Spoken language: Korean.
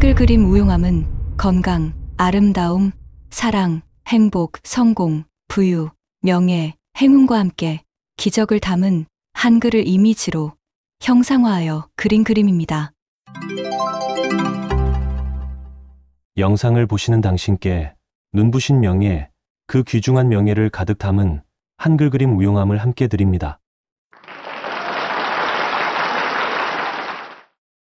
한글 그림 우용함은 건강, 아름다움, 사랑, 행복, 성공, 부유, 명예, 행운과 함께 기적을 담은 한글을 이미지로 형상화하여 그린 그림입니다. 영상을 보시는 당신께 눈부신 명예, 그 귀중한 명예를 가득 담은 한글 그림 우용함을 함께 드립니다.